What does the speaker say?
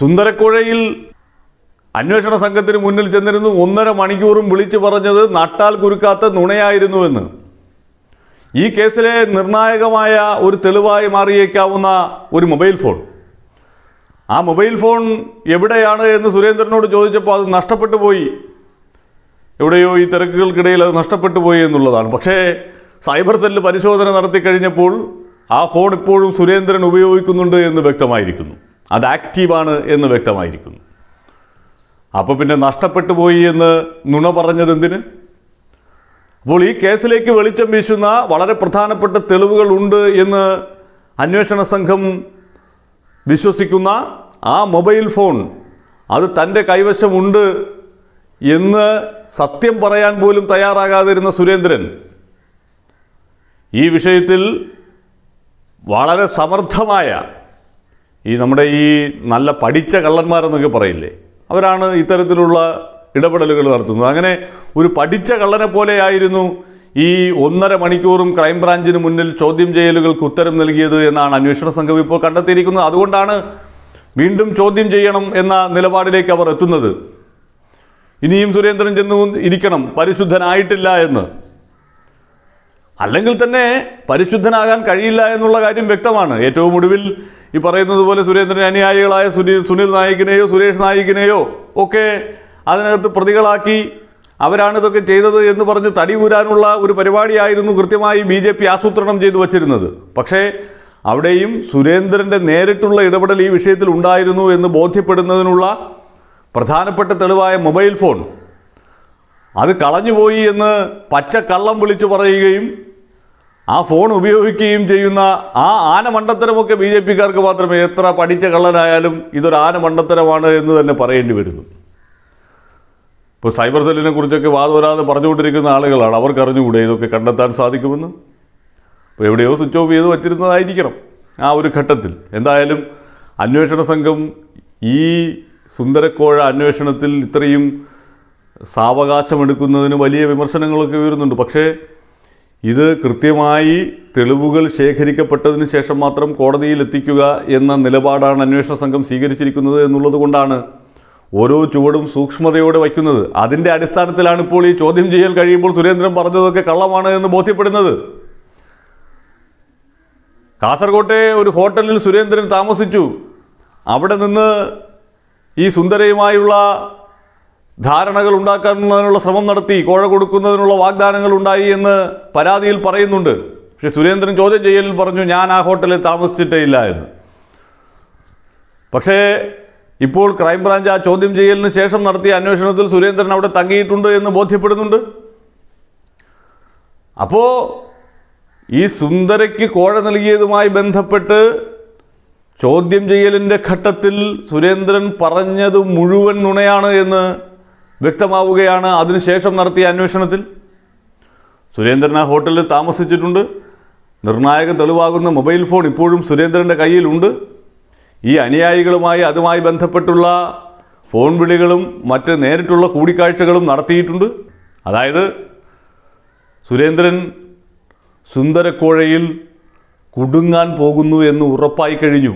സുന്ദരക്കുഴയിൽ അന്വേഷണ സംഘത്തിന് മുന്നിൽ ചെന്നിരുന്നു ഒന്നര മണിക്കൂറും വിളിച്ചു പറഞ്ഞത് നട്ടാൽ കുരുക്കാത്ത നുണയായിരുന്നുവെന്ന് ഈ കേസിലെ നിർണായകമായ ഒരു തെളിവായി മാറിയേക്കാവുന്ന ഒരു മൊബൈൽ ഫോൺ ആ മൊബൈൽ ഫോൺ എവിടെയാണ് എന്ന് സുരേന്ദ്രനോട് ചോദിച്ചപ്പോൾ അത് നഷ്ടപ്പെട്ടു പോയി എവിടെയോ ഈ തിരക്കുകൾക്കിടയിൽ അത് നഷ്ടപ്പെട്ടു പോയി എന്നുള്ളതാണ് പക്ഷേ സൈബർ സെല്ല് പരിശോധന നടത്തി കഴിഞ്ഞപ്പോൾ ആ ഫോൺ ഇപ്പോഴും സുരേന്ദ്രൻ ഉപയോഗിക്കുന്നുണ്ട് എന്ന് വ്യക്തമായിരിക്കുന്നു അത് ആക്റ്റീവാണ് എന്ന് വ്യക്തമായിരിക്കുന്നു അപ്പോൾ പിന്നെ നഷ്ടപ്പെട്ടു പോയി എന്ന് നുണ പറഞ്ഞത് എന്തിന് അപ്പോൾ ഈ കേസിലേക്ക് വെളിച്ചം വീശുന്ന വളരെ പ്രധാനപ്പെട്ട തെളിവുകൾ ഉണ്ട് എന്ന് അന്വേഷണ സംഘം വിശ്വസിക്കുന്ന ആ മൊബൈൽ ഫോൺ അത് തൻ്റെ കൈവശമുണ്ട് എന്ന് സത്യം പറയാൻ പോലും തയ്യാറാകാതിരുന്ന സുരേന്ദ്രൻ ഈ വിഷയത്തിൽ വളരെ സമർത്ഥമായ ഈ നമ്മുടെ ഈ നല്ല പഠിച്ച കള്ളന്മാരെന്നൊക്കെ പറയില്ലേ അവരാണ് ഇത്തരത്തിലുള്ള ഇടപെടലുകൾ നടത്തുന്നത് അങ്ങനെ ഒരു പഠിച്ച കള്ളനെ പോലെയായിരുന്നു ഈ ഒന്നര മണിക്കൂറും ക്രൈംബ്രാഞ്ചിന് മുന്നിൽ ചോദ്യം ചെയ്യലുകൾക്ക് ഉത്തരം നൽകിയത് എന്നാണ് അന്വേഷണ സംഘം ഇപ്പോൾ കണ്ടെത്തിയിരിക്കുന്നത് അതുകൊണ്ടാണ് വീണ്ടും ചോദ്യം ചെയ്യണം എന്ന നിലപാടിലേക്ക് അവർ എത്തുന്നത് ഇനിയും സുരേന്ദ്രൻ ചെന്നു ഇരിക്കണം പരിശുദ്ധനായിട്ടില്ല എന്ന് അല്ലെങ്കിൽ തന്നെ പരിശുദ്ധനാകാൻ കഴിയില്ല എന്നുള്ള കാര്യം വ്യക്തമാണ് ഏറ്റവും ഒടുവിൽ ഈ പറയുന്നത് പോലെ സുരേന്ദ്രൻ്റെ അനുയായികളായ സുനിൽ സുനിൽ നായിക്കിനെയോ സുരേഷ് നായിക്കിനെയോ ഒക്കെ അതിനകത്ത് പ്രതികളാക്കി അവരാണ് ഇതൊക്കെ ചെയ്തത് എന്ന് പറഞ്ഞ് തടി ഊരാനുള്ള ഒരു പരിപാടിയായിരുന്നു കൃത്യമായി ബി ജെ പി ആസൂത്രണം ചെയ്തു വച്ചിരുന്നത് പക്ഷേ അവിടെയും സുരേന്ദ്രൻ്റെ നേരിട്ടുള്ള ഇടപെടൽ ഈ വിഷയത്തിൽ ഉണ്ടായിരുന്നു എന്ന് ബോധ്യപ്പെടുന്നതിനുള്ള പ്രധാനപ്പെട്ട തെളിവായ മൊബൈൽ ഫോൺ അത് കളഞ്ഞുപോയി എന്ന് പച്ചക്കള്ളം വിളിച്ചു പറയുകയും ആ ഫോൺ ഉപയോഗിക്കുകയും ചെയ്യുന്ന ആ ആന മണ്ടത്തരമൊക്കെ ബി ജെ പിക്കാർക്ക് മാത്രമേ എത്ര പഠിച്ച കള്ളനായാലും ഇതൊരു ആന മണ്ടത്തരമാണ് എന്ന് തന്നെ പറയേണ്ടി വരുന്നു ഇപ്പോൾ സൈബർ സെല്ലിനെ കുറിച്ചൊക്കെ വാദവരാതെ പറഞ്ഞുകൊണ്ടിരിക്കുന്ന ആളുകളാണ് അവർക്ക് അറിഞ്ഞുകൂടെ ഇതൊക്കെ കണ്ടെത്താൻ സാധിക്കുമെന്ന് അപ്പോൾ എവിടെയോ സ്വിച്ച് ഓഫ് ചെയ്ത് വച്ചിരുന്നതായിരിക്കണം ആ ഒരു ഘട്ടത്തിൽ എന്തായാലും അന്വേഷണ സംഘം ഈ സുന്ദരക്കോഴ അന്വേഷണത്തിൽ ഇത്രയും സാവകാശമെടുക്കുന്നതിന് വലിയ വിമർശനങ്ങളൊക്കെ ഉയരുന്നുണ്ട് പക്ഷേ ഇത് കൃത്യമായി തെളിവുകൾ ശേഖരിക്കപ്പെട്ടതിന് ശേഷം മാത്രം കോടതിയിൽ എത്തിക്കുക എന്ന നിലപാടാണ് അന്വേഷണ സംഘം സ്വീകരിച്ചിരിക്കുന്നത് എന്നുള്ളത് കൊണ്ടാണ് ഓരോ ചുവടും സൂക്ഷ്മതയോടെ വയ്ക്കുന്നത് അതിൻ്റെ അടിസ്ഥാനത്തിലാണ് ഇപ്പോൾ ഈ ചോദ്യം ചെയ്യൽ കഴിയുമ്പോൾ സുരേന്ദ്രൻ പറഞ്ഞതൊക്കെ കള്ളമാണ് എന്ന് ബോധ്യപ്പെടുന്നത് കാസർകോട്ടെ ഒരു ഹോട്ടലിൽ സുരേന്ദ്രൻ താമസിച്ചു അവിടെ നിന്ന് ഈ സുന്ദരയുമായുള്ള ധാരണകൾ ഉണ്ടാക്കുന്നതിനുള്ള ശ്രമം നടത്തി കോഴ കൊടുക്കുന്നതിനുള്ള വാഗ്ദാനങ്ങൾ ഉണ്ടായി എന്ന് പരാതിയിൽ പറയുന്നുണ്ട് പക്ഷെ സുരേന്ദ്രൻ ചോദ്യം ചെയ്യലിൽ പറഞ്ഞു ഞാൻ ആ ഹോട്ടലിൽ താമസിച്ചിട്ടേ ഇല്ല എന്ന് പക്ഷേ ഇപ്പോൾ ക്രൈംബ്രാഞ്ച് ആ ചോദ്യം ചെയ്യലിന് ശേഷം നടത്തിയ അന്വേഷണത്തിൽ സുരേന്ദ്രൻ അവിടെ തങ്ങിയിട്ടുണ്ട് എന്ന് ബോധ്യപ്പെടുന്നുണ്ട് അപ്പോൾ ഈ സുന്ദരയ്ക്ക് കോഴ നൽകിയതുമായി ബന്ധപ്പെട്ട് ചോദ്യം ചെയ്യലിൻ്റെ ഘട്ടത്തിൽ സുരേന്ദ്രൻ പറഞ്ഞത് മുഴുവൻ നുണയാണ് എന്ന് വ്യക്തമാവുകയാണ് അതിനുശേഷം നടത്തിയ അന്വേഷണത്തിൽ സുരേന്ദ്രൻ ആ ഹോട്ടലിൽ താമസിച്ചിട്ടുണ്ട് നിർണായക തെളിവാകുന്ന മൊബൈൽ ഫോൺ ഇപ്പോഴും സുരേന്ദ്രൻ്റെ കയ്യിലുണ്ട് ഈ അനുയായികളുമായി അതുമായി ബന്ധപ്പെട്ടുള്ള ഫോൺ വിളികളും മറ്റ് നേരിട്ടുള്ള കൂടിക്കാഴ്ചകളും നടത്തിയിട്ടുണ്ട് അതായത് സുരേന്ദ്രൻ സുന്ദരക്കോഴയിൽ കുടുങ്ങാൻ പോകുന്നു എന്ന് ഉറപ്പായി കഴിഞ്ഞു